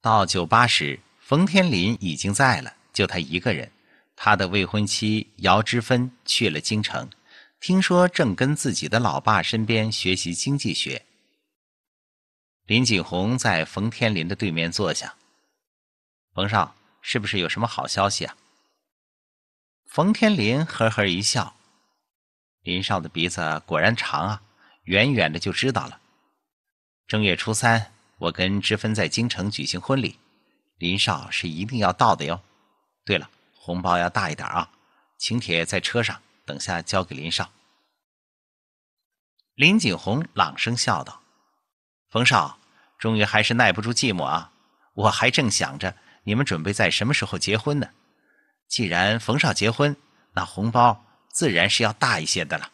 到酒吧时，冯天林已经在了，就他一个人。他的未婚妻姚之芬去了京城，听说正跟自己的老爸身边学习经济学。林锦洪在冯天林的对面坐下。冯少，是不是有什么好消息啊？冯天林呵呵一笑：“林少的鼻子果然长啊，远远的就知道了。正月初三。”我跟知分在京城举行婚礼，林少是一定要到的哟。对了，红包要大一点啊。请帖在车上，等下交给林少。林锦洪朗声笑道：“冯少，终于还是耐不住寂寞啊！我还正想着你们准备在什么时候结婚呢。既然冯少结婚，那红包自然是要大一些的了。”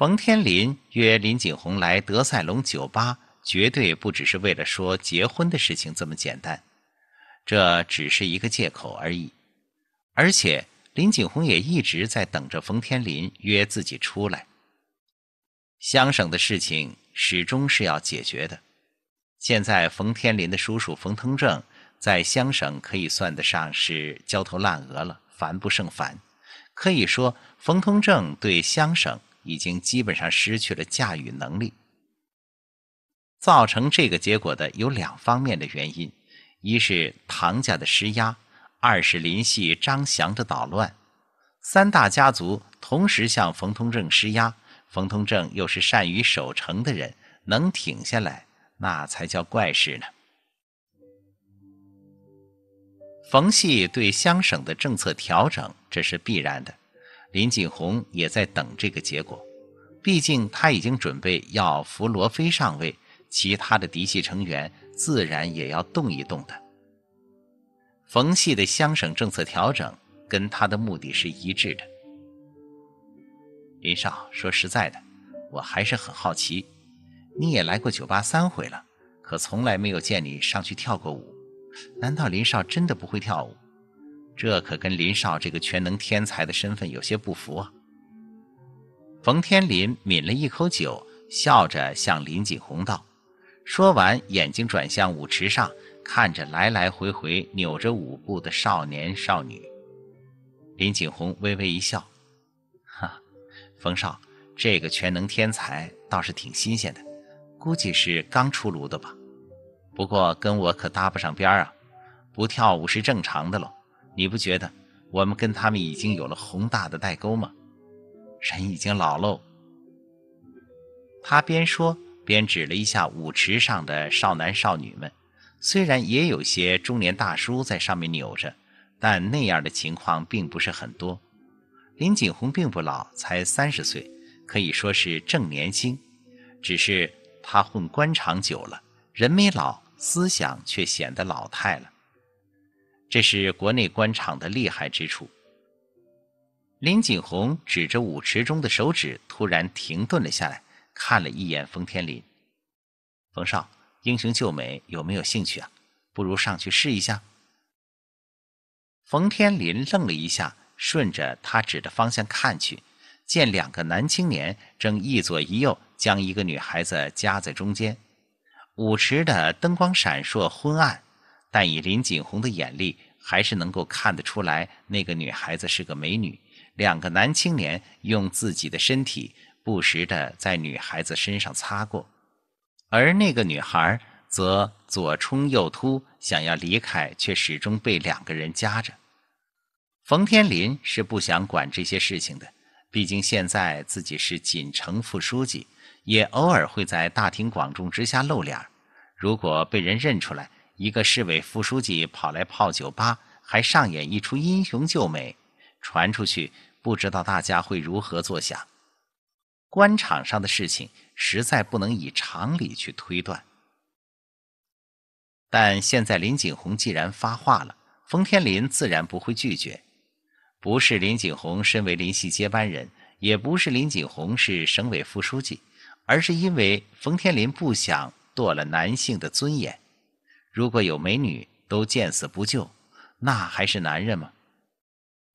冯天林约林景洪来德赛隆酒吧，绝对不只是为了说结婚的事情这么简单，这只是一个借口而已。而且林景洪也一直在等着冯天林约自己出来。乡省的事情始终是要解决的，现在冯天林的叔叔冯腾正在乡省，可以算得上是焦头烂额了，烦不胜烦。可以说，冯腾正对乡省。已经基本上失去了驾驭能力。造成这个结果的有两方面的原因：一是唐家的施压，二是林系张祥的捣乱。三大家族同时向冯通正施压，冯通正又是善于守城的人，能挺下来，那才叫怪事呢。冯系对乡省的政策调整，这是必然的。林锦宏也在等这个结果，毕竟他已经准备要扶罗非上位，其他的嫡系成员自然也要动一动的。冯系的乡省政策调整跟他的目的是一致的。林少，说实在的，我还是很好奇，你也来过酒吧三回了，可从来没有见你上去跳过舞，难道林少真的不会跳舞？这可跟林少这个全能天才的身份有些不符啊！冯天林抿了一口酒，笑着向林锦洪道：“说完，眼睛转向舞池上，看着来来回回扭着舞步的少年少女。”林锦洪微微一笑：“哈，冯少，这个全能天才倒是挺新鲜的，估计是刚出炉的吧？不过跟我可搭不上边儿啊！不跳舞是正常的喽。”你不觉得我们跟他们已经有了宏大的代沟吗？人已经老喽。他边说边指了一下舞池上的少男少女们，虽然也有些中年大叔在上面扭着，但那样的情况并不是很多。林锦洪并不老，才三十岁，可以说是正年轻。只是他混官场久了，人没老，思想却显得老态了。这是国内官场的厉害之处。林锦洪指着舞池中的手指，突然停顿了下来，看了一眼冯天林：“冯少，英雄救美有没有兴趣啊？不如上去试一下。”冯天林愣了一下，顺着他指的方向看去，见两个男青年正一左一右将一个女孩子夹在中间，舞池的灯光闪烁昏暗。但以林锦红的眼力，还是能够看得出来，那个女孩子是个美女。两个男青年用自己的身体不时的在女孩子身上擦过，而那个女孩则左冲右突，想要离开，却始终被两个人夹着。冯天林是不想管这些事情的，毕竟现在自己是锦城副书记，也偶尔会在大庭广众之下露脸如果被人认出来，一个市委副书记跑来泡酒吧，还上演一出英雄救美，传出去不知道大家会如何作想。官场上的事情实在不能以常理去推断。但现在林景洪既然发话了，冯天林自然不会拒绝。不是林景洪身为林系接班人，也不是林景洪是省委副书记，而是因为冯天林不想堕了男性的尊严。如果有美女都见死不救，那还是男人吗？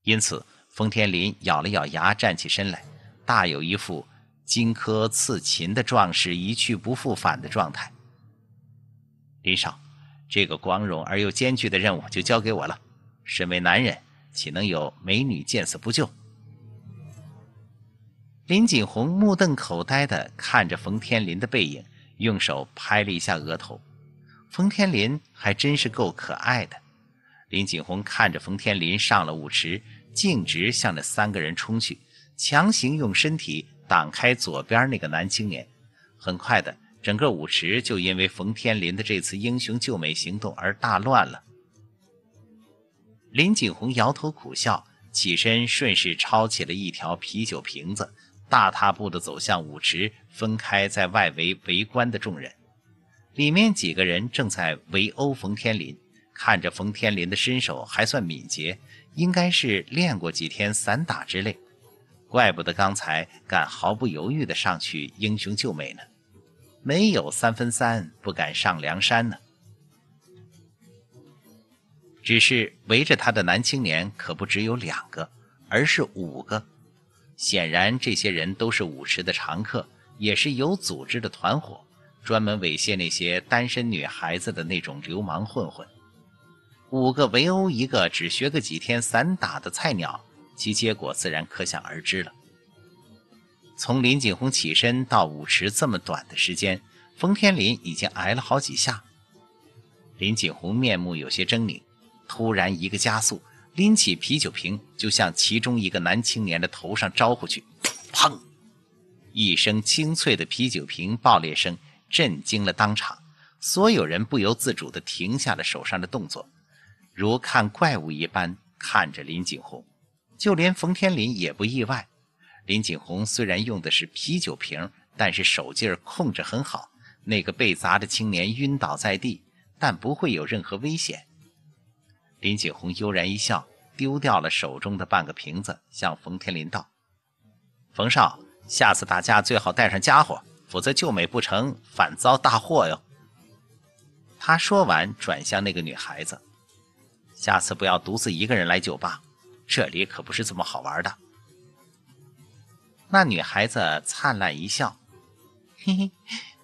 因此，冯天林咬了咬牙，站起身来，大有一副荆轲刺秦的壮士一去不复返的状态。林少，这个光荣而又艰巨的任务就交给我了。身为男人，岂能有美女见死不救？林锦鸿目瞪口呆地看着冯天林的背影，用手拍了一下额头。冯天林还真是够可爱的，林锦洪看着冯天林上了舞池，径直向着三个人冲去，强行用身体挡开左边那个男青年。很快的，整个舞池就因为冯天林的这次英雄救美行动而大乱了。林锦洪摇头苦笑，起身顺势抄起了一条啤酒瓶子，大踏步的走向舞池，分开在外围围观的众人。里面几个人正在围殴冯天林，看着冯天林的身手还算敏捷，应该是练过几天散打之类，怪不得刚才敢毫不犹豫的上去英雄救美呢。没有三分三不敢上梁山呢。只是围着他的男青年可不只有两个，而是五个，显然这些人都是舞池的常客，也是有组织的团伙。专门猥亵那些单身女孩子的那种流氓混混，五个围殴一个只学个几天散打的菜鸟，其结果自然可想而知了。从林锦洪起身到舞池这么短的时间，冯天林已经挨了好几下。林锦洪面目有些狰狞，突然一个加速，拎起啤酒瓶就向其中一个男青年的头上招呼去，砰！一声清脆的啤酒瓶爆裂声。震惊了当场，所有人不由自主地停下了手上的动作，如看怪物一般看着林锦洪。就连冯天林也不意外。林锦洪虽然用的是啤酒瓶，但是手劲儿控制很好，那个被砸的青年晕倒在地，但不会有任何危险。林锦洪悠然一笑，丢掉了手中的半个瓶子，向冯天林道：“冯少，下次打架最好带上家伙。”否则救美不成，反遭大祸哟。他说完，转向那个女孩子：“下次不要独自一个人来酒吧，这里可不是这么好玩的。”那女孩子灿烂一笑：“嘿嘿，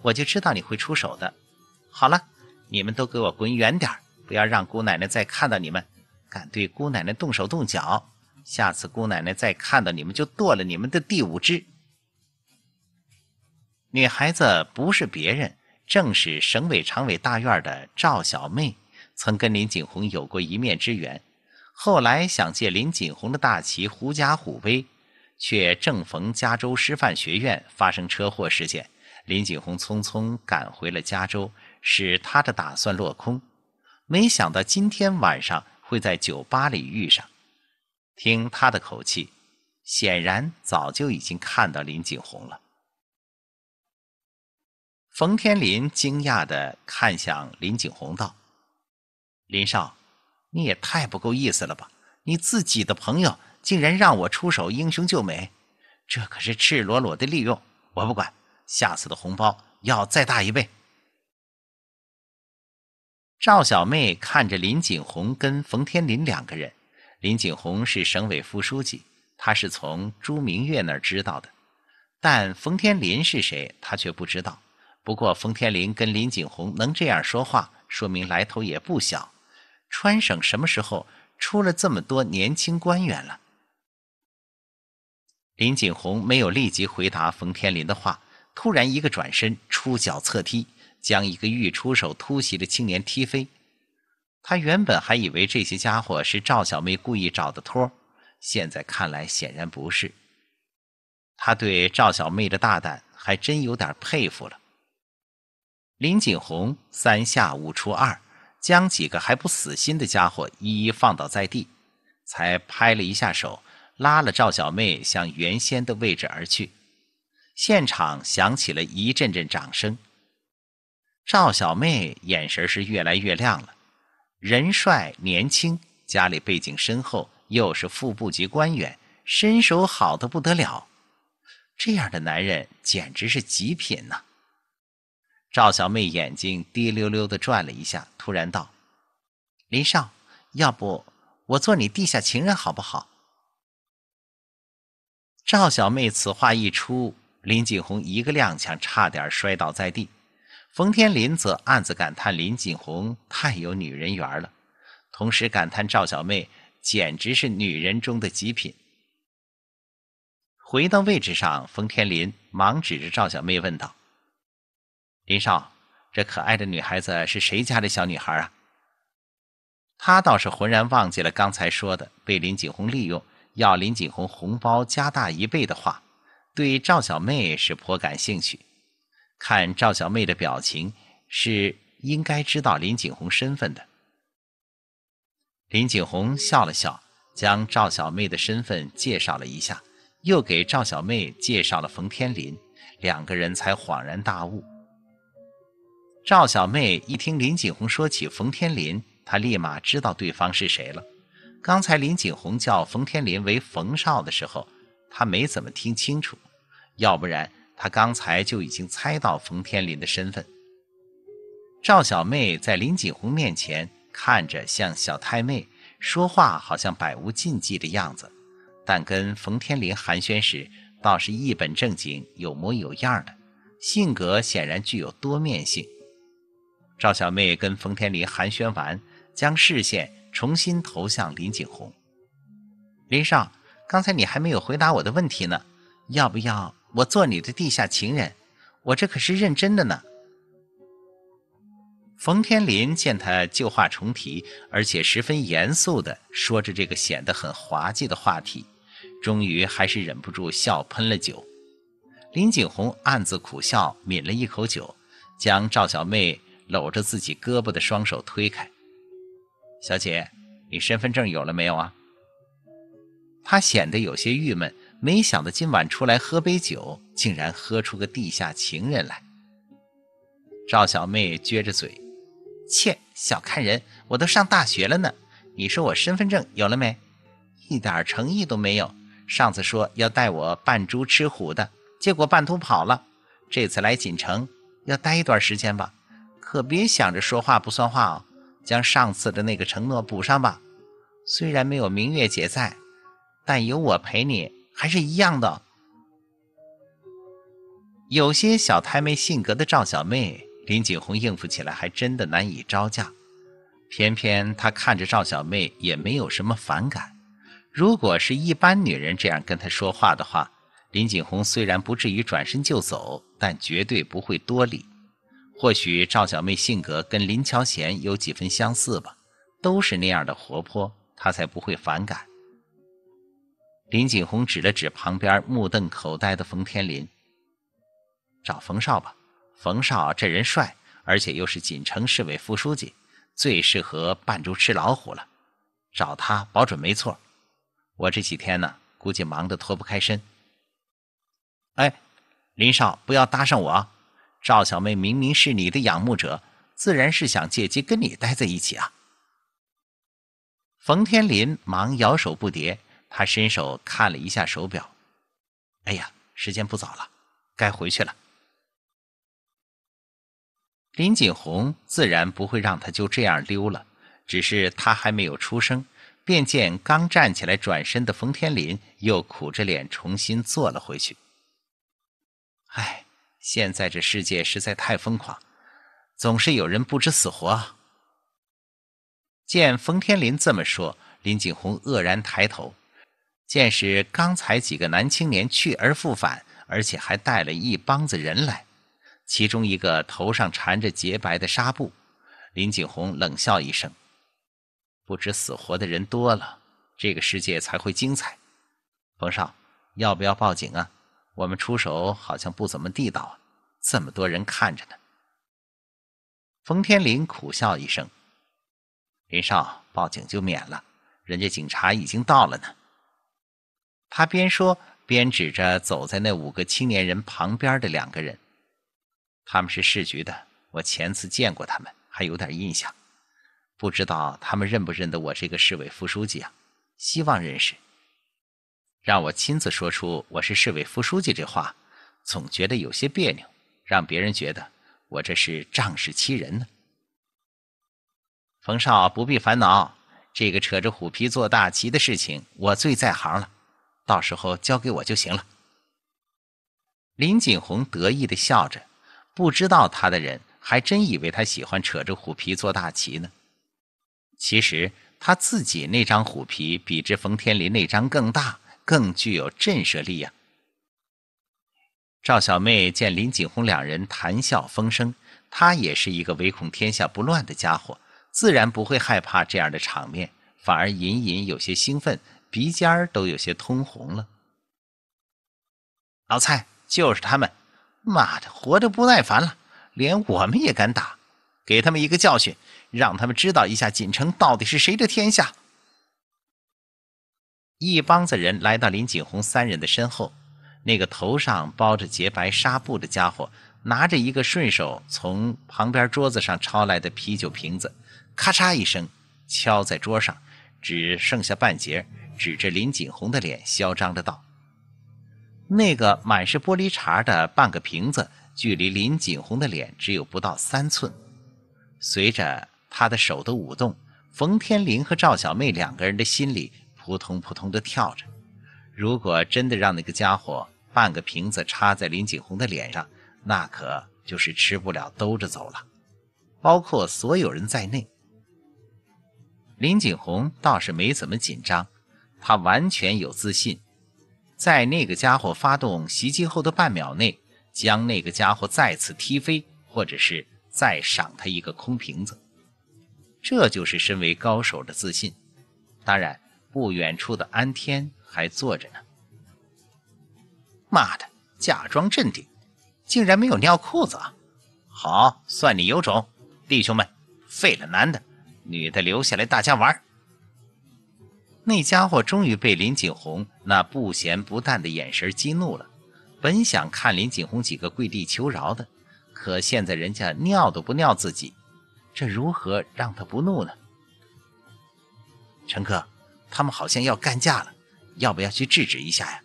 我就知道你会出手的。”好了，你们都给我滚远点，不要让姑奶奶再看到你们。敢对姑奶奶动手动脚，下次姑奶奶再看到你们，就剁了你们的第五只。女孩子不是别人，正是省委常委大院的赵小妹，曾跟林锦红有过一面之缘。后来想借林锦红的大旗狐假虎威，却正逢加州师范学院发生车祸事件，林锦红匆匆赶回了加州，使他的打算落空。没想到今天晚上会在酒吧里遇上。听他的口气，显然早就已经看到林锦红了。冯天林惊讶地看向林景洪，道：“林少，你也太不够意思了吧！你自己的朋友竟然让我出手英雄救美，这可是赤裸裸的利用！我不管，下次的红包要再大一倍。”赵小妹看着林景洪跟冯天林两个人，林景洪是省委副书记，他是从朱明月那儿知道的，但冯天林是谁，他却不知道。不过，冯天林跟林锦洪能这样说话，说明来头也不小。川省什么时候出了这么多年轻官员了？林锦洪没有立即回答冯天林的话，突然一个转身，出脚侧踢，将一个欲出手突袭的青年踢飞。他原本还以为这些家伙是赵小妹故意找的托，现在看来显然不是。他对赵小妹的大胆还真有点佩服了。林锦洪三下五除二，将几个还不死心的家伙一一放倒在地，才拍了一下手，拉了赵小妹向原先的位置而去。现场响起了一阵阵掌声。赵小妹眼神是越来越亮了，人帅年轻，家里背景深厚，又是副部级官员，身手好的不得了，这样的男人简直是极品呐！赵小妹眼睛滴溜溜的转了一下，突然道：“林少，要不我做你地下情人好不好？”赵小妹此话一出，林锦洪一个踉跄，差点摔倒在地。冯天林则暗自感叹林锦洪太有女人缘了，同时感叹赵小妹简直是女人中的极品。回到位置上，冯天林忙指着赵小妹问道。林少，这可爱的女孩子是谁家的小女孩啊？他倒是浑然忘记了刚才说的被林景洪利用要林景洪红包加大一倍的话，对赵小妹是颇感兴趣。看赵小妹的表情，是应该知道林景洪身份的。林景洪笑了笑，将赵小妹的身份介绍了一下，又给赵小妹介绍了冯天林，两个人才恍然大悟。赵小妹一听林锦红说起冯天林，她立马知道对方是谁了。刚才林锦红叫冯天林为冯少的时候，她没怎么听清楚，要不然她刚才就已经猜到冯天林的身份。赵小妹在林锦红面前看着像小太妹，说话好像百无禁忌的样子，但跟冯天林寒暄时倒是一本正经、有模有样的，性格显然具有多面性。赵小妹跟冯天林寒暄完，将视线重新投向林景红。林少，刚才你还没有回答我的问题呢，要不要我做你的地下情人？我这可是认真的呢。冯天林见他旧话重提，而且十分严肃的说着这个显得很滑稽的话题，终于还是忍不住笑喷了酒。林景洪暗自苦笑，抿了一口酒，将赵小妹。搂着自己胳膊的双手推开，小姐，你身份证有了没有啊？他显得有些郁闷，没想到今晚出来喝杯酒，竟然喝出个地下情人来。赵小妹撅着嘴，切，小看人！我都上大学了呢，你说我身份证有了没？一点诚意都没有。上次说要带我扮猪吃虎的，结果半途跑了。这次来锦城，要待一段时间吧。可别想着说话不算话哦，将上次的那个承诺补上吧。虽然没有明月姐在，但有我陪你还是一样的。有些小太妹性格的赵小妹，林锦红应付起来还真的难以招架。偏偏他看着赵小妹也没有什么反感。如果是一般女人这样跟他说话的话，林锦红虽然不至于转身就走，但绝对不会多礼。或许赵小妹性格跟林乔贤有几分相似吧，都是那样的活泼，他才不会反感。林锦洪指了指旁边目瞪口呆的冯天林：“找冯少吧，冯少这人帅，而且又是锦城市委副书记，最适合扮猪吃老虎了。找他保准没错。我这几天呢，估计忙得脱不开身。哎，林少不要搭上我。”赵小妹明明是你的仰慕者，自然是想借机跟你待在一起啊！冯天林忙摇手不迭，他伸手看了一下手表，哎呀，时间不早了，该回去了。林锦红自然不会让他就这样溜了，只是他还没有出声，便见刚站起来转身的冯天林又苦着脸重新坐了回去。唉。现在这世界实在太疯狂，总是有人不知死活。见冯天林这么说，林景洪愕然抬头，见是刚才几个男青年去而复返，而且还带了一帮子人来，其中一个头上缠着洁白的纱布。林景洪冷笑一声：“不知死活的人多了，这个世界才会精彩。”冯少，要不要报警啊？我们出手好像不怎么地道这么多人看着呢。冯天林苦笑一声：“林少，报警就免了，人家警察已经到了呢。”他边说边指着走在那五个青年人旁边的两个人：“他们是市局的，我前次见过他们，还有点印象，不知道他们认不认得我这个市委副书记啊？希望认识。”让我亲自说出我是市委副书记这话，总觉得有些别扭，让别人觉得我这是仗势欺人呢。冯少不必烦恼，这个扯着虎皮做大旗的事情，我最在行了，到时候交给我就行了。林锦洪得意的笑着，不知道他的人还真以为他喜欢扯着虎皮做大旗呢，其实他自己那张虎皮比之冯天林那张更大。更具有震慑力呀！赵小妹见林锦洪两人谈笑风生，她也是一个唯恐天下不乱的家伙，自然不会害怕这样的场面，反而隐隐有些兴奋，鼻尖儿都有些通红了。老蔡，就是他们，妈的，活着不耐烦了，连我们也敢打，给他们一个教训，让他们知道一下锦城到底是谁的天下。一帮子人来到林锦宏三人的身后，那个头上包着洁白纱布的家伙拿着一个顺手从旁边桌子上抄来的啤酒瓶子，咔嚓一声敲在桌上，只剩下半截，指着林锦宏的脸嚣张的道：“那个满是玻璃碴的半个瓶子，距离林锦宏的脸只有不到三寸。”随着他的手的舞动，冯天林和赵小妹两个人的心里。扑通扑通的跳着，如果真的让那个家伙半个瓶子插在林景洪的脸上，那可就是吃不了兜着走了，包括所有人在内。林景洪倒是没怎么紧张，他完全有自信，在那个家伙发动袭击后的半秒内，将那个家伙再次踢飞，或者是再赏他一个空瓶子，这就是身为高手的自信。当然。不远处的安天还坐着呢。妈的，假装镇定，竟然没有尿裤子！好，算你有种！弟兄们，废了男的，女的留下来，大家玩。那家伙终于被林锦洪那不咸不淡的眼神激怒了，本想看林锦洪几个跪地求饶的，可现在人家尿都不尿自己，这如何让他不怒呢？陈客，他们好像要干架了，要不要去制止一下呀？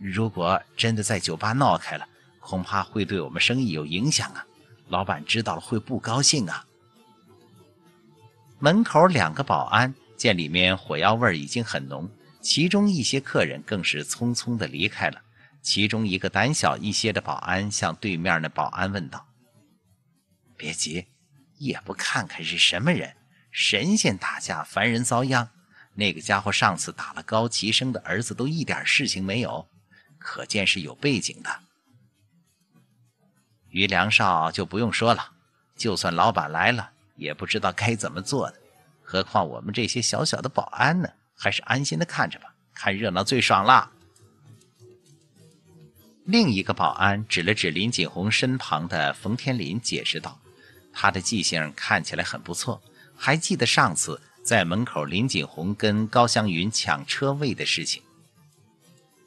如果真的在酒吧闹开了，恐怕会对我们生意有影响啊！老板知道了会不高兴啊！门口两个保安见里面火药味已经很浓，其中一些客人更是匆匆的离开了。其中一个胆小一些的保安向对面的保安问道：“别急，也不看看是什么人，神仙打架，凡人遭殃。”那个家伙上次打了高齐生的儿子，都一点事情没有，可见是有背景的。于良少就不用说了，就算老板来了也不知道该怎么做的，何况我们这些小小的保安呢？还是安心的看着吧，看热闹最爽了。另一个保安指了指林锦红身旁的冯天林，解释道：“他的记性看起来很不错，还记得上次。”在门口，林锦红跟高湘云抢车位的事情，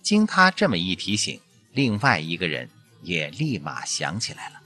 经他这么一提醒，另外一个人也立马想起来了。